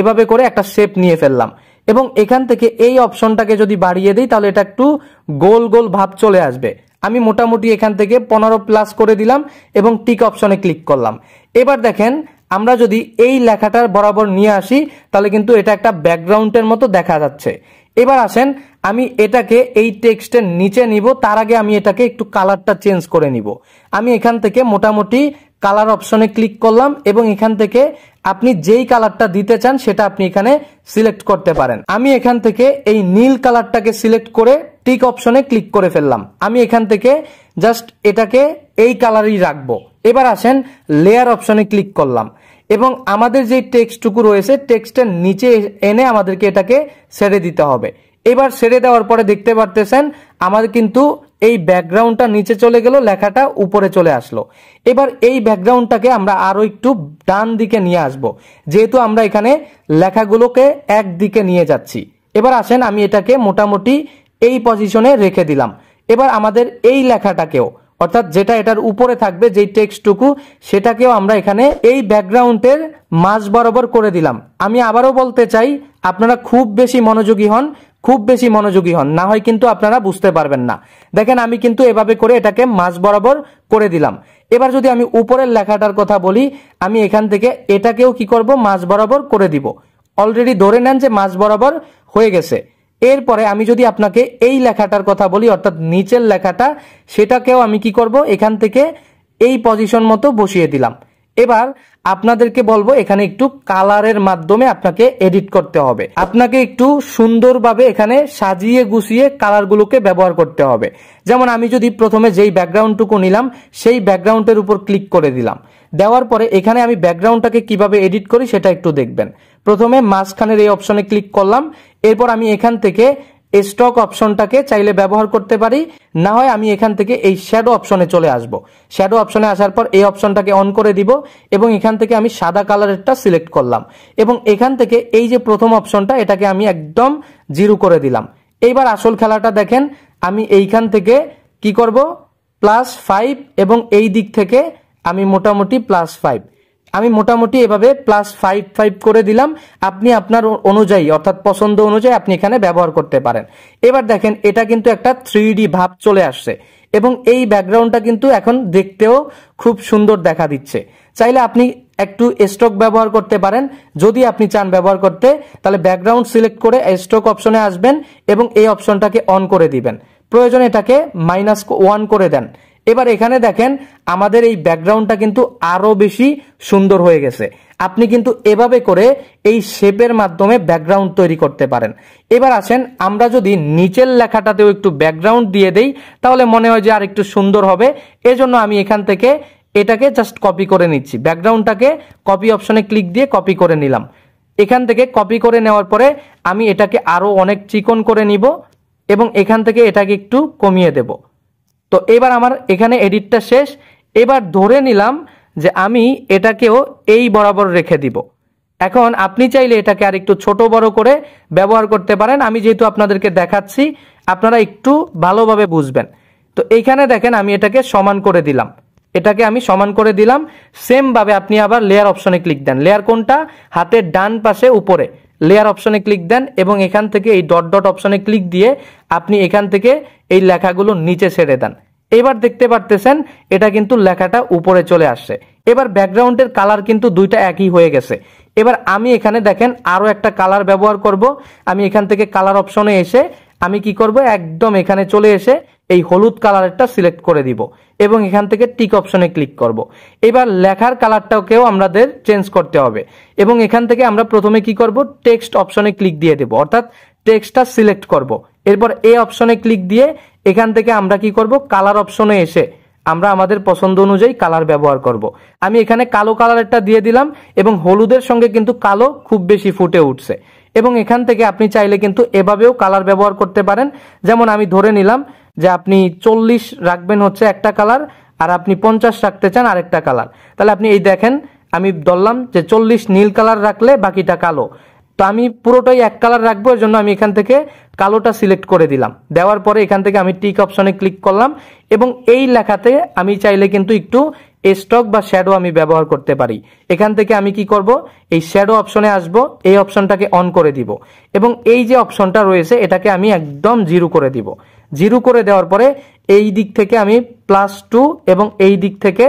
এভাবে করে একটা শেপ নিয়ে ফেললাম এবং এখান থেকে এই অপশনটাকে যদি বাড়িয়ে দিই তাহলে এটা একটু গোল গোল ভাব চলে আসবে আমি মোটামুটি এখান থেকে পনেরো প্লাস করে দিলাম এবং টিক অপশনে ক্লিক করলাম এবার দেখেন আমরা যদি এই লেখাটার বরাবর নিয়ে আসি তাহলে কিন্তু এটা একটা ব্যাকগ্রাউন্ডের মতো দেখা যাচ্ছে এবার আসেন আমি এটাকে এই টেক্সটের নিচে নিব তার আগে আমি এটাকে একটু কালারটা চেঞ্জ করে নিব আমি এখান থেকে মোটামুটি কালার অপশনে ক্লিক করলাম এবং এখান থেকে আপনি যেই কালারটা দিতে চান সেটা আপনি এখানে সিলেক্ট করতে পারেন আমি এখান থেকে এই নীল কালারটাকে সিলেক্ট করে টিক অপশনে ক্লিক করে ফেললাম আমি এখান থেকে জাস্ট এটাকে এই কালারই রাখবো এবার আসেন লেয়ার অপশনে ক্লিক করলাম এবং আমাদের যে টেক্সটুকু রয়েছে টেক্সটের নিচে এনে আমাদেরকে এটাকে সেরে দিতে হবে এবার সেরে দেওয়ার পরে দেখতে পারতেছেন আমাদের কিন্তু এই ব্যাকগ্রাউন্ডটা নিচে চলে গেল লেখাটা উপরে চলে আসলো এবার এই ব্যাকগ্রাউন্ডটাকে আমরা আরও একটু ডান দিকে নিয়ে আসব যেহেতু আমরা এখানে লেখাগুলোকে একদিকে নিয়ে যাচ্ছি এবার আসেন আমি এটাকে মোটামুটি এই পজিশনে রেখে দিলাম এবার আমাদের এই লেখাটাকেও অর্থাৎ যেটা এটার উপরে থাকবে যেই টেক্সটুকু সেটাকেও আমরা এখানে এই ব্যাকগ্রাউন্ডের মাঝ বরাবর করে দিলাম আমি আবারও বলতে চাই আপনারা খুব বেশি মনোযোগী হন খুব বেশি মনোযোগী হন না হয় কিন্তু আপনারা বুঝতে পারবেন না দেখেন আমি কিন্তু এভাবে করে এটাকে মাছ বরাবর করে দিলাম এবার যদি আমি উপরের লেখাটার কথা বলি আমি এখান থেকে এটাকেও কি করব মাছ বরাবর করে দিব অলরেডি ধরে নেন যে মাছ বরাবর হয়ে গেছে এরপরে আমি যদি আপনাকে এই লেখাটার কথা বলি অর্থাৎ নিচের লেখাটা সেটাকেও আমি কি করব এখান থেকে এই পজিশন মতো বসিয়ে দিলাম এবার আপনাদেরকে বলবো এখানে একটু কালারের মাধ্যমে আপনাকে এডিট করতে হবে আপনাকে একটু সুন্দরভাবে এখানে সাজিয়ে গুছিয়ে কালারগুলোকে ব্যবহার করতে হবে যেমন আমি যদি প্রথমে যেই ব্যাকগ্রাউন্ডটুকু নিলাম সেই ব্যাকগ্রাউন্ডের উপর ক্লিক করে দিলাম দেওয়ার পরে এখানে আমি ব্যাকগ্রাউন্ডটাকে কিভাবে এডিট করি সেটা একটু দেখবেন প্রথমে মাঝখানের এই অপশনে ক্লিক করলাম এরপর আমি এখান থেকে এই স্টক অপশনটাকে চাইলে ব্যবহার করতে পারি না হয় আমি এখান থেকে এই শ্যাডো অপশনে চলে আসব শ্যাডো অপশনে আসার পর এই অপশনটাকে অন করে দিব এবং এখান থেকে আমি সাদা কালারেরটা সিলেক্ট করলাম এবং এখান থেকে এই যে প্রথম অপশনটা এটাকে আমি একদম জিরো করে দিলাম এইবার আসল খেলাটা দেখেন আমি এইখান থেকে কি করব প্লাস ফাইভ এবং এই দিক থেকে আমি মোটামুটি প্লাস ফাইভ আমি মোটামুটি এভাবে প্লাস ফাইভ ফাইভ করে দিলাম আপনি আপনার অনুযায়ী অর্থাৎ পছন্দ অনুযায়ী আপনি এখানে ব্যবহার করতে পারেন এবার দেখেন এটা কিন্তু একটা থ্রি ভাব চলে আসছে এবং এই ব্যাকগ্রাউন্ডটা কিন্তু এখন দেখতেও খুব সুন্দর দেখা দিচ্ছে চাইলে আপনি একটু স্ট্রোক ব্যবহার করতে পারেন যদি আপনি চান ব্যবহার করতে তাহলে ব্যাকগ্রাউন্ড সিলেক্ট করে স্ট্রোক অপশনে আসবেন এবং এই অপশনটাকে অন করে দিবেন প্রয়োজন এটাকে মাইনাস ওয়ান করে দেন এবার এখানে দেখেন আমাদের এই ব্যাকগ্রাউন্ডটা কিন্তু আরও বেশি সুন্দর হয়ে গেছে আপনি কিন্তু এভাবে করে এই শেপের মাধ্যমে ব্যাকগ্রাউন্ড তৈরি করতে পারেন এবার আসেন আমরা যদি নিচের লেখাটাতেও একটু ব্যাকগ্রাউন্ড দিয়ে দেই তাহলে মনে হয় যে আর একটু সুন্দর হবে এজন্য আমি এখান থেকে এটাকে জাস্ট কপি করে নিচ্ছি ব্যাকগ্রাউন্ডটাকে কপি অপশনে ক্লিক দিয়ে কপি করে নিলাম এখান থেকে কপি করে নেওয়ার পরে আমি এটাকে আরও অনেক চিকন করে নিব এবং এখান থেকে এটাকে একটু কমিয়ে দেবো তো এবার আমার এখানে এডিটটা শেষ এবার ধরে নিলাম যে আমি এটাকেও এই বরাবর রেখে দিব এখন আপনি চাইলে এটাকে আর একটু ছোট বড় করে ব্যবহার করতে পারেন আমি যেহেতু আপনাদেরকে দেখাচ্ছি আপনারা একটু ভালোভাবে বুঝবেন তো এইখানে দেখেন আমি এটাকে সমান করে দিলাম এটাকে আমি সমান করে দিলাম সেমভাবে আপনি আবার লেয়ার অপশনে ক্লিক দেন লেয়ার কোনটা হাতের ডান পাশে উপরে লেয়ার অপশনে ক্লিক দেন এবং এখান থেকে এই ডট ডট অপশনে ক্লিক দিয়ে আপনি এখান থেকে এই লেখাগুলো নিচে ছেড়ে দেন এবার দেখতে পারতেছেন এটা কিন্তু লেখাটা উপরে চলে আসছে এবার ব্যাকগ্রাউন্ডের কালার কিন্তু দুইটা একই হয়ে গেছে এবার আমি এখানে দেখেন আরও একটা কালার ব্যবহার করব আমি এখান থেকে কালার অপশনে এসে আমি কি করব একদম এখানে চলে এসে এই হলুদ কালারটা সিলেক্ট করে দিব এবং এখান থেকে টিক অপশনে ক্লিক করব। এবার লেখার কালারটাকেও আমাদের চেঞ্জ করতে হবে এবং এখান থেকে আমরা প্রথমে কি করব টেক্সট অপশনে ক্লিক দিয়ে দেব অর্থাৎ টেক্সটটা সিলেক্ট করব। এরপর এ অপশনে ক্লিক দিয়ে এখান থেকে আমরা কি করব কালার অপশনে এসে আমরা আমাদের পছন্দ অনুযায়ী কালার ব্যবহার করব। আমি এখানে কালো কালারেরটা দিয়ে দিলাম এবং হলুদের সঙ্গে কিন্তু কালো খুব বেশি ফুটে উঠছে এবং এখান থেকে আপনি চাইলে কিন্তু এভাবেও কালার ব্যবহার করতে পারেন যেমন আমি ধরে নিলাম যে আপনি চল্লিশ রাখবেন হচ্ছে একটা কালার আর আপনি পঞ্চাশ রাখতে চান আরেকটা কালার তাহলে আপনি এই দেখেন আমি ধরলাম যে চল্লিশ নীল কালার রাখলে বাকিটা কালো তো আমি পুরোটাই এক কালার রাখবো এর জন্য আমি এখান থেকে কালোটা সিলেক্ট করে দিলাম দেওয়ার পরে এখান থেকে আমি টিক অপশনে ক্লিক করলাম এবং এই লেখাতে আমি চাইলে কিন্তু একটু স্টক বা শ্যাডো আমি ব্যবহার করতে পারি এখান থেকে আমি কি করব এই শ্যাডো অপশনে আসব এই অপশনটাকে অন করে দিব এবং এই যে অপশনটা রয়েছে এটাকে আমি একদম জিরো করে দিব জিরো করে দেওয়ার পরে এই দিক থেকে আমি প্লাস টু এবং এই দিক থেকে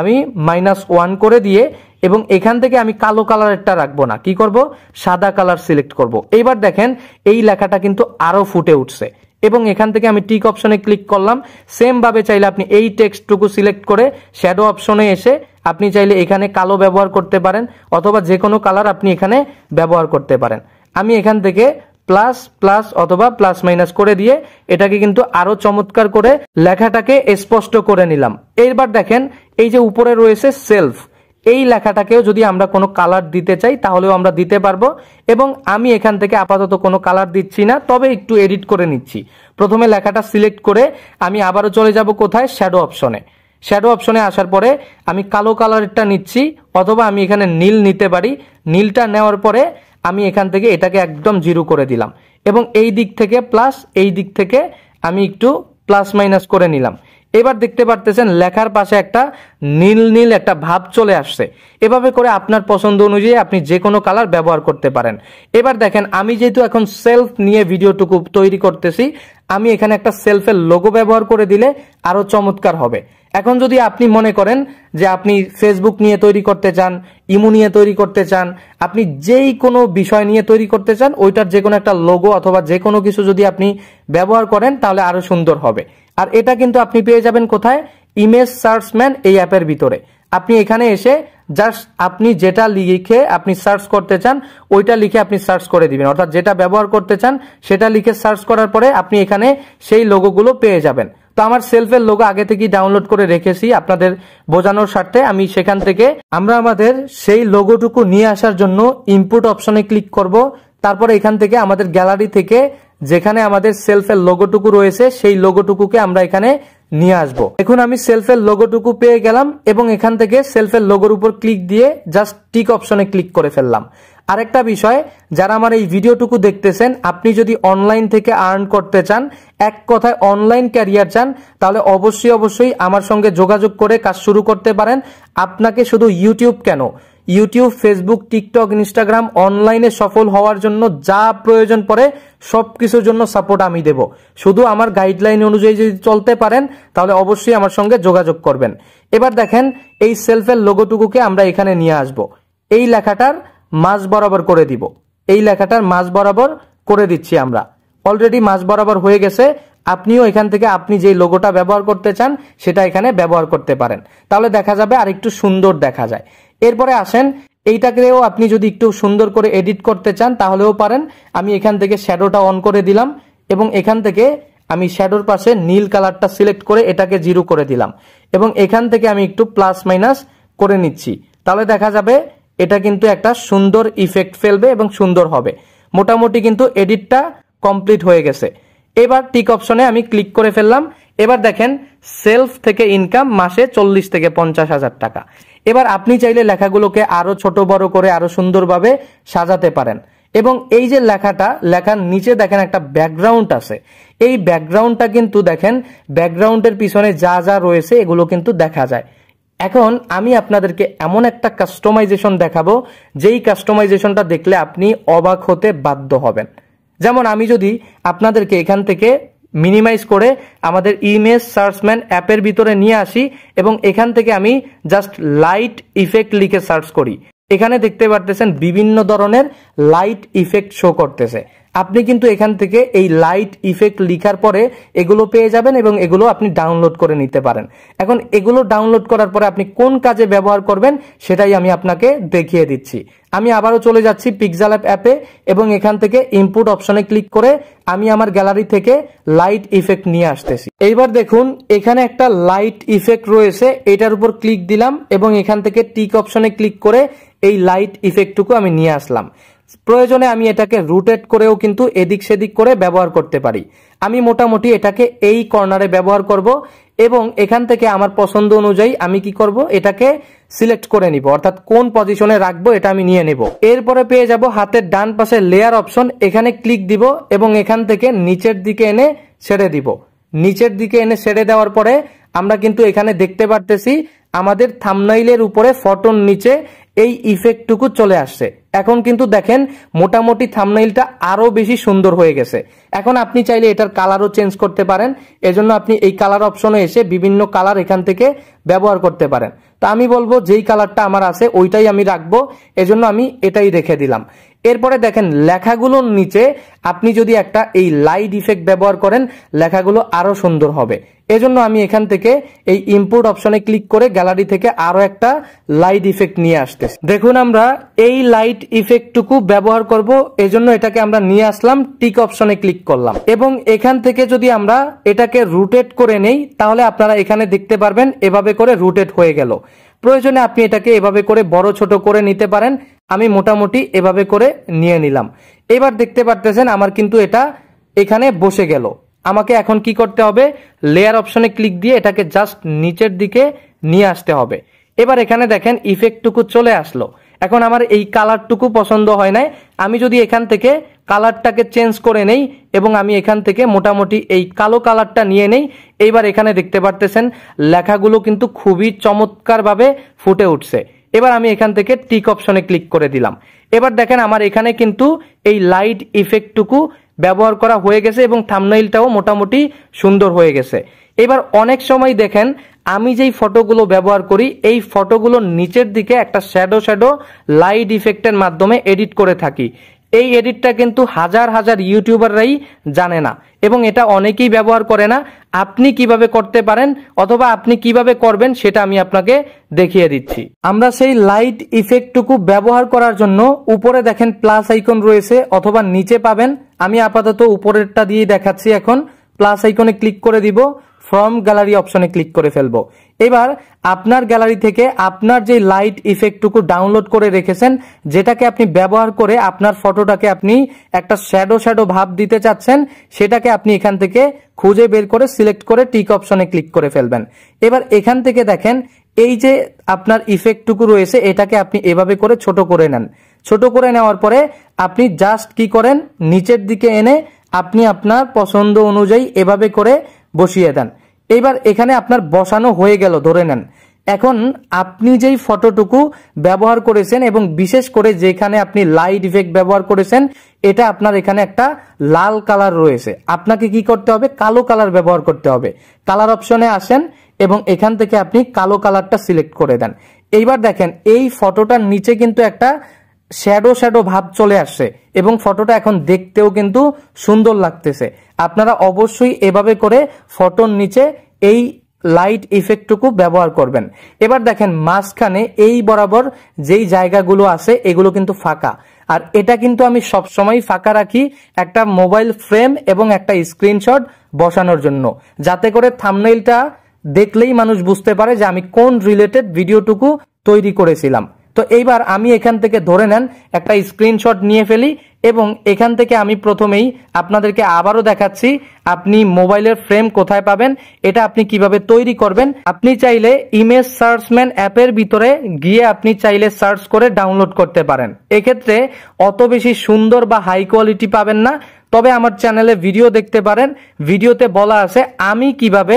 আমি মাইনাস ওয়ান করে দিয়ে এবং এখান থেকে আমি কালো কালারেরটা রাখবো না কি করব সাদা কালার সিলেক্ট করব এইবার দেখেন এই লেখাটা কিন্তু আরও ফুটে উঠছে এবং এখান থেকে আমি টিক অপশনে ক্লিক করলাম সেমভাবে চাইলে আপনি এই টেক্সটটুকু সিলেক্ট করে শ্যাডো অপশনে এসে আপনি চাইলে এখানে কালো ব্যবহার করতে পারেন অথবা যে কোনো কালার আপনি এখানে ব্যবহার করতে পারেন আমি এখান থেকে প্লাস প্লাস অথবা প্লাস মাইনাস করে দিয়ে এটাকে কিন্তু আরও চমৎকার করে লেখাটাকে স্পষ্ট করে নিলাম এইবার দেখেন এই যে উপরে রয়েছে সেলফ এই লেখাটাকেও যদি আমরা কোনো কালার দিতে চাই তাহলেও আমরা দিতে পারবো এবং আমি এখান থেকে আপাতত কোনো কালার দিচ্ছি না তবে একটু এডিট করে নিচ্ছি প্রথমে লেখাটা সিলেক্ট করে আমি আবারও চলে যাব কোথায় শ্যাডো অপশনে শ্যাডো অপশনে আসার পরে আমি কালো কালারটা নিচ্ছি অথবা আমি এখানে নীল নিতে পারি নীলটা নেওয়ার পরে আমি এখান থেকে এটাকে একদম জিরো করে দিলাম এবং এই দিক থেকে প্লাস এই দিক থেকে আমি একটু প্লাস মাইনাস করে নিলাম এবার দেখতে পারতেছেন লেখার পাশে একটা নীল নীল একটা ভাব চলে আসছে এভাবে করে আপনার পছন্দ অনুযায়ী আপনি যে কোনো কালার ব্যবহার করতে পারেন এবার দেখেন আমি যেহেতু এখন সেলফ নিয়ে ভিডিওটুকু তৈরি করতেছি আমি এখানে একটা সেলফের লোগো ব্যবহার করে দিলে আরও চমৎকার হবে এখন যদি আপনি মনে করেন যে আপনি ফেসবুক নিয়ে তৈরি করতে চান ইমো নিয়ে তৈরি করতে চান আপনি যেই কোনো বিষয় নিয়ে তৈরি করতে চান ওইটার যে কোনো একটা লোগো অথবা যে কোনো কিছু যদি আপনি ব্যবহার করেন তাহলে আরও সুন্দর হবে আর এটা কিন্তু আপনি পেয়ে যাবেন কোথায় ইমেজ সার্চম্যান এই অ্যাপের ভিতরে আপনি এখানে এসে জাস্ট আপনি যেটা লিখে আপনি সার্চ করতে চান ওইটা লিখে আপনি সার্চ করে দিবেন অর্থাৎ যেটা ব্যবহার করতে চান সেটা লিখে সার্চ করার পরে আপনি এখানে সেই লোগোগুলো পেয়ে যাবেন তো আমার সেলফের লোগো আগে থেকেই ডাউনলোড করে রেখেছি আপনাদের বোঝানোর স্বার্থে আমি সেখান থেকে আমরা আমাদের সেই লোগোটুকু নিয়ে আসার জন্য ইনপুট অপশনে ক্লিক করব তারপরে এখান থেকে আমাদের গ্যালারি থেকে যেখানে আমাদের সেলফের লোগোটুকু রয়েছে সেই লোগোটুকুকে আমরা এখানে নিয়ে আসব এখন আমি সেলফের লোগোটুকু পেয়ে গেলাম এবং এখান থেকে সেলফের লোগোর উপর ক্লিক দিয়ে জাস্ট টিক অপশনে ক্লিক করে ফেললাম আরেকটা বিষয় যারা আমার এই ভিডিওটুকু দেখতেছেন আপনি যদি অনলাইন থেকে আর্ন করতে চান এক কথায় অনলাইন ক্যারিয়ার চান তাহলে অবশ্যই অবশ্যই আমার সঙ্গে যোগাযোগ করে কাজ শুরু করতে পারেন আপনাকে শুধু ইউটিউব কেন ইউটিউব ফেসবুক টিকটক ইনস্টাগ্রাম অনলাইনে সফল হওয়ার জন্য যা প্রয়োজন পড়ে সব কিছুর জন্য সাপোর্ট আমি দেব শুধু আমার গাইডলাইন অনুযায়ী যদি চলতে পারেন তাহলে অবশ্যই আমার সঙ্গে যোগাযোগ করবেন এবার দেখেন এই সেলফের লোগোটুকুকে আমরা এখানে নিয়ে আসব এই লেখাটার মাঝ বরাবর করে দিব এই লেখাটার মাঝ বরাবর করে দিচ্ছি আমরা অলরেডি মাঝ বরাবর হয়ে গেছে আপনিও এখান থেকে আপনি যে লোগোটা ব্যবহার করতে চান সেটা এখানে ব্যবহার করতে পারেন তাহলে দেখা যাবে আর একটু সুন্দর দেখা যায় এরপরে আসেন এইটাকেও আপনি যদি একটু সুন্দর করে এডিট করতে চান তাহলেও পারেন আমি এখান থেকে শ্যাডোটা অন করে দিলাম এবং এখান থেকে আমি শ্যাডোর পাশে নীল কালারটা সিলেক্ট করে এটাকে জিরো করে দিলাম এবং এখান থেকে আমি একটু প্লাস মাইনাস করে নিচ্ছি তাহলে দেখা যাবে এটা কিন্তু একটা সুন্দর ইফেক্ট ফেলবে এবং সুন্দর হবে মোটামুটি কিন্তু এডিটটা কমপ্লিট হয়ে গেছে এবার টিক অপশনে আমি ক্লিক করে ফেললাম এবার দেখেন সেলফ থেকে ইনকাম মাসে চল্লিশ থেকে পঞ্চাশ হাজার টাকা এবার আপনি চাইলে লেখাগুলোকে আরো ছোট বড় করে আরো সুন্দরভাবে সাজাতে পারেন এবং এই যে লেখাটা লেখার নিচে দেখেন একটা ব্যাকগ্রাউন্ড আছে এই ব্যাকগ্রাউন্ডটা কিন্তু দেখেন ব্যাকগ্রাউন্ডের পিছনে যা যা রয়েছে এগুলো কিন্তু দেখা যায় এখন আমি আপনাদেরকে এমন একটা কাস্টমাইজেশন দেখাবো যেই কাস্টমাইজেশনটা দেখলে আপনি অবাক হতে বাধ্য হবেন যেমন আমি যদি আপনাদেরকে এখান থেকে মিনিমাইজ করে আমাদের ইমেজ সার্চম্যান অ্যাপের ভিতরে নিয়ে আসি এবং এখান থেকে আমি জাস্ট লাইট ইফেক্ট লিখে সার্চ করি এখানে দেখতে পারতেছেন বিভিন্ন ধরনের লাইট ইফেক্ট শো করতেছে আপনি কিন্তু এখান থেকে এই লাইট ইফেক্ট লিখার পরে এগুলো পেয়ে যাবেন এবং এগুলো আপনি ডাউনলোড করে নিতে পারেন এখন এগুলো ডাউনলোড করার পরে আপনি কোন কাজে ব্যবহার করবেন সেটাই আমি আপনাকে দেখিয়ে দিচ্ছি আমি আবারও চলে যাচ্ছি পিকজাল অ্যাপ অ্যাপে এবং এখান থেকে ইনপুট অপশনে ক্লিক করে আমি আমার গ্যালারি থেকে লাইট ইফেক্ট নিয়ে আসতেছি এইবার দেখুন এখানে একটা লাইট ইফেক্ট রয়েছে এটার উপর ক্লিক দিলাম এবং এখান থেকে টিক অপশনে ক্লিক করে এই লাইট ইফেক্টটুকু আমি নিয়ে আসলাম প্রয়োজনে আমি এটাকে রুটেট করেও কিন্তু এদিক সেদিক করে ব্যবহার করতে পারি আমি মোটামুটি এটাকে এই কর্নারে ব্যবহার করব এবং এখান থেকে আমার পছন্দ অনুযায়ী আমি কি করব এটাকে সিলেক্ট করে নিব অর্থাৎ কোন পজিশনে রাখবো এটা আমি নিয়ে নেব এরপরে পেয়ে যাব হাতের ডান পাশে লেয়ার অপশন এখানে ক্লিক দিব এবং এখান থেকে নিচের দিকে এনে ছেড়ে দিব নিচের দিকে এনে ছেড়ে দেওয়ার পরে আমরা কিন্তু এখানে দেখতে পারতেছি আমাদের থামনাইলের উপরে ফটোর নিচে এই ইফেক্টটুকু চলে আসছে এখন কিন্তু দেখেন মোটামুটি থামনাইলটা আরও বেশি সুন্দর হয়ে গেছে এখন আপনি চাইলে এটার কালারও চেঞ্জ করতে পারেন এজন্য আপনি এই কালার অপশনে এসে বিভিন্ন কালার এখান থেকে ব্যবহার করতে পারেন তা আমি বলবো যেই কালারটা আমার আছে ওইটাই আমি রাখবো এজন্য আমি এটাই রেখে দিলাম এরপরে দেখেন লেখাগুলোর নিচে আপনি যদি একটা এই লাইট ইফেক্ট ব্যবহার করেন লেখাগুলো আরও সুন্দর হবে এজন্য আমি এখান থেকে এই ইম্পোর্ট অপশনে ক্লিক করে গ্যালারি থেকে আরও একটা লাইট ইফেক্ট নিয়ে আসতে দেখুন আমরা এই লাইট ইফেক্টটুকু ব্যবহার করব এজন্য এটাকে আমরা নিয়ে আসলাম টিক অপশনে ক্লিক করলাম এবং এখান থেকে যদি আমরা এটাকে রুটেট করে নেই তাহলে আপনারা এখানে দেখতে পারবেন এভাবে করে রুটেট হয়ে গেল প্রয়োজনে আপনি এটাকে এভাবে করে বড় ছোট করে নিতে পারেন আমি মোটামুটি এভাবে করে নিয়ে নিলাম এবার দেখতে পারতেছেন আমার কিন্তু এটা এখানে বসে গেল আমাকে এখন কি করতে হবে লেয়ার অপশনে ক্লিক দিয়ে এটাকে জাস্ট নিচের দিকে নিয়ে আসতে হবে এবার এখানে দেখেন ইফেক্টটুকু চলে আসলো এখন আমার এই কালারটুকু পছন্দ হয় নাই আমি যদি এখান থেকে কালারটাকে চেঞ্জ করে নেই এবং আমি এখান থেকে মোটামুটি এই কালো কালারটা নিয়ে নেই এইবার এখানে দেখতে পারতেছেন লেখাগুলো কিন্তু খুবই চমৎকারভাবে ফুটে উঠছে এবার আমি এখান থেকে টিক অপশনে ক্লিক করে দিলাম এবার দেখেন আমার এখানে কিন্তু এই লাইট ইফেক্টটুকু ব্যবহার করা হয়ে গেছে এবং থামনাইলটাও মোটামুটি সুন্দর হয়ে গেছে এবার অনেক সময় দেখেন আমি যেই ফটোগুলো ব্যবহার করি এই ফটোগুলো নিচের দিকে একটা শ্যাডো শ্যাডো লাইট ইফেক্টের মাধ্যমে এডিট করে থাকি এই এডিটটা কিন্তু হাজার হাজার ইউটিউবাররাই জানে না এবং এটা অনেকেই ব্যবহার করে না আপনি কিভাবে করতে পারেন অথবা আপনি কিভাবে করবেন সেটা আমি আপনাকে দেখিয়ে দিচ্ছি আমরা সেই লাইট ইফেক্টটুকু ব্যবহার করার জন্য উপরে দেখেন প্লাস আইকন রয়েছে অথবা নিচে পাবেন আমি আপাতত উপরেরটা দিয়ে দেখাচ্ছি এখন প্লাস আইকনে ক্লিক করে দিব ফ্রম গ্যালারি অপশনে ক্লিক করে ফেলবো এবার আপনার গ্যালারি থেকে আপনার যে লাইট ইফেক্টটুকু ডাউনলোড করে রেখেছেন যেটাকে আপনি ব্যবহার করে আপনার ফটোটাকে আপনি একটা শ্যাডো শ্যাডো ভাব দিতে চাচ্ছেন সেটাকে আপনি এখান থেকে খুঁজে বের করে সিলেক্ট করে টিক অপশনে ক্লিক করে ফেলবেন এবার এখান থেকে দেখেন এই যে আপনার ইফেক্টটুকু রয়েছে এটাকে আপনি এভাবে করে ছোট করে নেন ছোট করে নেওয়ার পরে আপনি জাস্ট কি করেন নিচের দিকে এনে আপনি আপনার পছন্দ অনুযায়ী এভাবে করে বসিয়ে দেন এবার এখানে আপনার বসানো হয়ে গেল ধরে নেন এখন আপনি যেই ফটোটুকু ব্যবহার করেছেন এবং বিশেষ করে যেখানে আপনি লাইট ইফেক্ট ব্যবহার করেছেন এটা আপনার এখানে একটা লাল কালার রয়েছে আপনাকে কি করতে হবে কালো কালার ব্যবহার করতে হবে কালার অপশনে আসেন এবং এখান থেকে আপনি কালো কালারটা সিলেক্ট করে দেন এইবার দেখেন এই ফটোটার নিচে কিন্তু একটা শ্যাডো শ্যাডো ভাব চলে আসছে এবং ফটোটা এখন দেখতেও কিন্তু সুন্দর লাগতেছে আপনারা অবশ্যই এভাবে করে ফটোর নিচে এই লাইট ইফেক্টটুকু ব্যবহার করবেন এবার দেখেন মাঝখানে এই বরাবর যেই জায়গাগুলো আছে এগুলো কিন্তু ফাঁকা আর এটা কিন্তু আমি সবসময় ফাঁকা রাখি একটা মোবাইল ফ্রেম এবং একটা স্ক্রিনশট বসানোর জন্য যাতে করে থামনেইলটা দেখলেই মানুষ বুঝতে পারে যে আমি কোন রিলেটেড ভিডিওটুকু তৈরি করেছিলাম তো এইবার আমি এখান থেকে ধরে নেন একটা স্ক্রিনশট নিয়ে ফেলি এবং এখান থেকে আমি প্রথমেই আপনাদেরকে আবারও দেখাচ্ছি আপনি মোবাইলের ফ্রেম কোথায় পাবেন এটা আপনি কিভাবে তৈরি করবেন আপনি চাইলে ইমেজ সার্চম্যান অ্যাপের ভিতরে গিয়ে আপনি চাইলে সার্চ করে ডাউনলোড করতে পারেন এক্ষেত্রে অত বেশি সুন্দর বা হাই কোয়ালিটি পাবেন না তবে আমার চ্যানেলে ভিডিও দেখতে পারেন ভিডিওতে বলা আছে আমি কিভাবে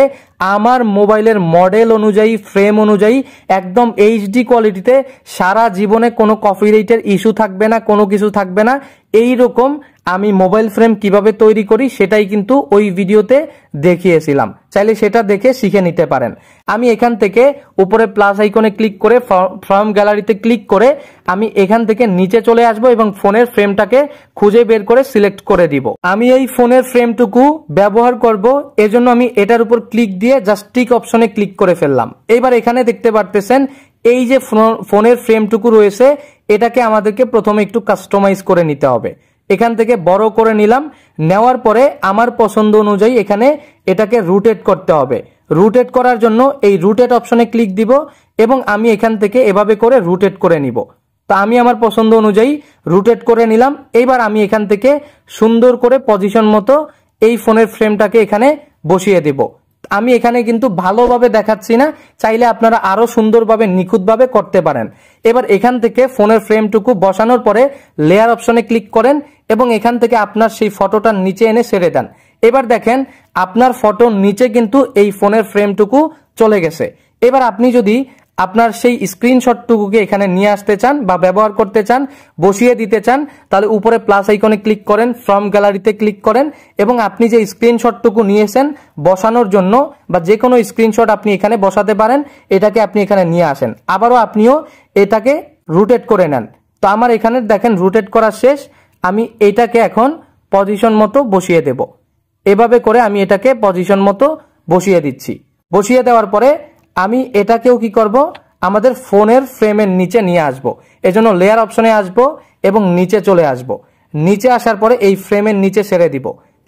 আমার মোবাইলের মডেল অনুযায়ী ফ্রেম অনুযায়ী একদম এইচডি কোয়ালিটিতে সারা জীবনে কোনো কপিরাইটের ইস্যু থাকবে না কোনো কিছু থাকবে না এই রকম আমি মোবাইল ফ্রেম কিভাবে তৈরি করি সেটাই কিন্তু ওই ভিডিওতে দেখিয়েছিলাম চাইলে সেটা দেখে শিখে নিতে পারেন আমি এখান থেকে উপরে প্লাস আইকনে ক্লিক করে ফর্ম গ্যালারিতে ক্লিক করে আমি এখান থেকে নিচে চলে আসব এবং ফোনের ফ্রেমটাকে খুঁজে বের করে সিলেক্ট করে দিব আমি এই ফোনের ফ্রেমটুকু ব্যবহার করব এজন্য আমি এটার উপর ক্লিক দিয়ে জাস্ট টিক অপশনে ক্লিক করে ফেললাম এবার এখানে দেখতে পারতেছেন এই যে ফোনের ফ্রেমটুকু রয়েছে এটাকে আমাদেরকে প্রথমে একটু কাস্টমাইজ করে নিতে হবে এখান থেকে বড় করে নিলাম নেওয়ার পরে আমার পছন্দ অনুযায়ী এখানে এটাকে রুটেট করতে হবে রুটেট করার জন্য এই রুটেট অপশনে ক্লিক দিব এবং আমি এখান থেকে এভাবে করে রুটেট করে নিব তা আমি আমার পছন্দ অনুযায়ী রুটেট করে নিলাম এইবার আমি এখান থেকে সুন্দর করে পজিশন মতো এই ফোনের ফ্রেমটাকে এখানে বসিয়ে দেবো আমি এখানে কিন্তু ভালোভাবে দেখাচ্ছি না চাইলে আপনারা আরও সুন্দরভাবে নিখুঁতভাবে করতে পারেন এবার এখান থেকে ফোনের ফ্রেমটুকু বসানোর পরে লেয়ার অপশনে ক্লিক করেন এবং এখান থেকে আপনার সেই ফটোটার নিচে এনে সেরে দেন এবার দেখেন আপনার ফটোর নিচে কিন্তু এই ফোনের ফ্রেমটুকু চলে গেছে এবার আপনি যদি আপনার সেই স্ক্রিনশটটুকুকে এখানে নিয়ে আসতে চান বা ব্যবহার করতে চান বসিয়ে দিতে চান তাহলে উপরে প্লাস আইকনে ক্লিক করেন ফ্রম গ্যালারিতে ক্লিক করেন এবং আপনি যে স্ক্রিনশটটুকু নিয়েছেন বসানোর জন্য বা যে কোনো স্ক্রিনশট আপনি এখানে বসাতে পারেন এটাকে আপনি এখানে নিয়ে আসেন আবারও আপনিও এটাকে রুটেট করে নেন তো আমার এখানে দেখেন রুটেট করা শেষ আমি এটাকে এখন পজিশন মতো বসিয়ে দেব এভাবে করে আমি এটাকে পজিশন মতো বসিয়ে দিচ্ছি বসিয়ে দেওয়ার পরে আমি এটাকেও কি করব আমাদের ফোনের ফ্রেমের নিচে নিয়ে আসব। এজন্য লেয়ার অপশনে আসব এবং নিচে চলে আসব। নিচে আসার পরে এই ফ্রেমের নিচে সেরে দিব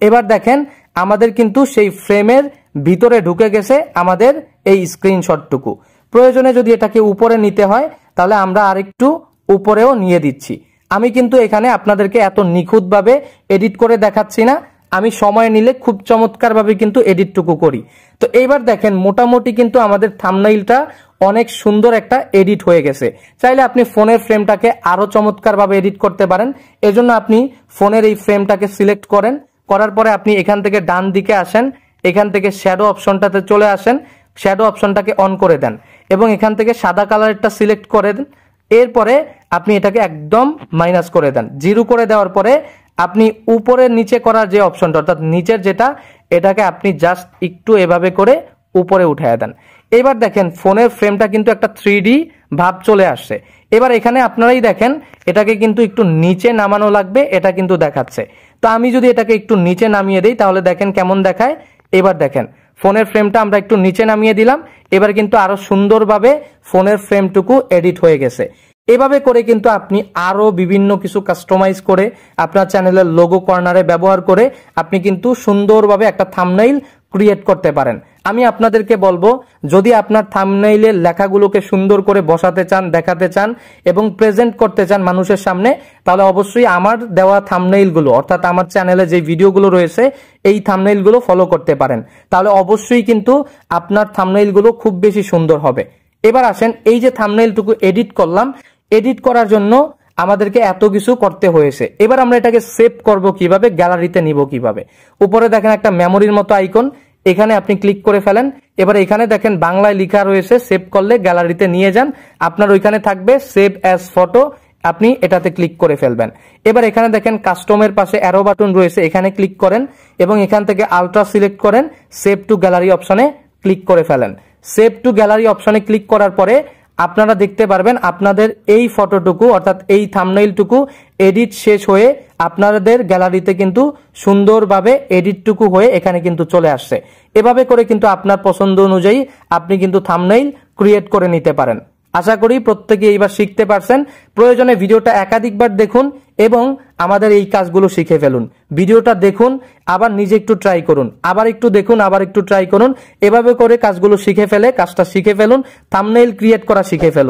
এবার দেখেন আমাদের কিন্তু সেই ফ্রেমের ভিতরে ঢুকে গেছে আমাদের এই স্ক্রিনশটটুকু প্রয়োজনে যদি এটাকে উপরে নিতে হয় তাহলে আমরা আরেকটু উপরেও নিয়ে দিচ্ছি আমি কিন্তু এখানে আপনাদেরকে এত নিখুঁতভাবে এডিট করে দেখাচ্ছি না আমি সময় নিলে খুব চমৎকারভাবে কিন্তু এডিটটুকু করি তো এইবার দেখেন মোটামুটি কিন্তু আমাদের থামনাইলটা অনেক সুন্দর একটা এডিট হয়ে গেছে চাইলে আপনি ফোনের ফ্রেমটাকে আরও চমৎকারভাবে এডিট করতে পারেন এজন্য আপনি ফোনের এই ফ্রেমটাকে সিলেক্ট করেন করার পরে আপনি এখান থেকে ডান দিকে আসেন এখান থেকে শ্যাডো অপশনটাতে চলে আসেন শ্যাডো অপশনটাকে অন করে দেন এবং এখান থেকে সাদা কালারেরটা সিলেক্ট করে দেন এরপরে আপনি এটাকে একদম মাইনাস করে দেন জিরো করে দেওয়ার পরে আপনি উপরের নিচে করার যে অপশনটা অর্থাৎ নিচের যেটা এটাকে আপনি জাস্ট একটু এভাবে করে উপরে উঠায় দেন এবার দেখেন ফোনের ফ্রেমটা কিন্তু একটা থ্রি ভাব চলে আসছে এবার এখানে আপনারাই দেখেন এটাকে কিন্তু একটু নিচে নামানো লাগবে এটা কিন্তু দেখাচ্ছে তো আমি যদি এটাকে একটু নিচে নামিয়ে দিই তাহলে দেখেন কেমন দেখায় এবার দেখেন ফোনের ফ্রেমটা আমরা একটু নিচে নামিয়ে দিলাম এবার কিন্তু আরও সুন্দরভাবে ফোনের ফ্রেমটুকু এডিট হয়ে গেছে এভাবে করে কিন্তু আপনি আরও বিভিন্ন কিছু কাস্টমাইজ করে আপনার চ্যানেলের লোগো কর্নারে ব্যবহার করে আপনি কিন্তু সুন্দরভাবে একটা থামনাইল ক্রিয়েট করতে পারেন আমি আপনাদেরকে বলবো যদি আপনার থামনাইলে লেখাগুলোকে সুন্দর করে বসাতে চান দেখাতে চান এবং প্রেজেন্ট করতে চান মানুষের সামনে তাহলে অবশ্যই আমার দেওয়া থামনাইলগুলো অর্থাৎ আমার চ্যানেলে যে ভিডিওগুলো রয়েছে এই থামনাইলগুলো ফলো করতে পারেন তাহলে অবশ্যই কিন্তু আপনার থামনাইলগুলো খুব বেশি সুন্দর হবে এবার আসেন এই যে থামনাইলটুকু এডিট করলাম এডিট করার জন্য আমাদেরকে এত কিছু করতে হয়েছে এবার আমরা এটাকে সেভ করব কিভাবে গ্যালারিতে নিব কিভাবে উপরে দেখেন একটা মেমোরির মতো আইকন এখানে আপনি ক্লিক করে ফেলেন এবার এখানে দেখেন বাংলায় লেখা রয়েছে সেভ করলে গ্যালারিতে নিয়ে যান আপনার ওইখানে থাকবে সেভ অ্যাজ ফটো আপনি এটাতে ক্লিক করে ফেলবেন এবার এখানে দেখেন কাস্টমের পাশে অ্যারো বাটন রয়েছে এখানে ক্লিক করেন এবং এখান থেকে আলট্রা সিলেক্ট করেন সেভ টু গ্যালারি অপশনে ক্লিক করে ফেলেন সেভ টু গ্যালারি অপশনে ক্লিক করার পরে আপনারা দেখতে পারবেন আপনাদের এই ফটোটুকু অর্থাৎ এই থামনেইলটুকু এডিট শেষ হয়ে আপনাদের গ্যালারিতে কিন্তু সুন্দরভাবে এডিটটুকু হয়ে এখানে কিন্তু চলে আসছে এভাবে করে কিন্তু আপনার পছন্দ অনুযায়ী আপনি কিন্তু থামনেইল ক্রিয়েট করে নিতে পারেন আশা করি প্রত্যেকে এইবার শিখতে পারছেন প্রয়োজনে ভিডিওটা একাধিকবার দেখুন এবং আমাদের এই কাজগুলো শিখে ফেলুন ভিডিওটা দেখুন আবার নিজে একটু ট্রাই করুন আবার একটু দেখুন আবার একটু ট্রাই করুন এভাবে করে কাজগুলো শিখে ফেলে কাজটা শিখে ফেলুন থামনেইল ক্রিয়েট করা শিখে ফেলুন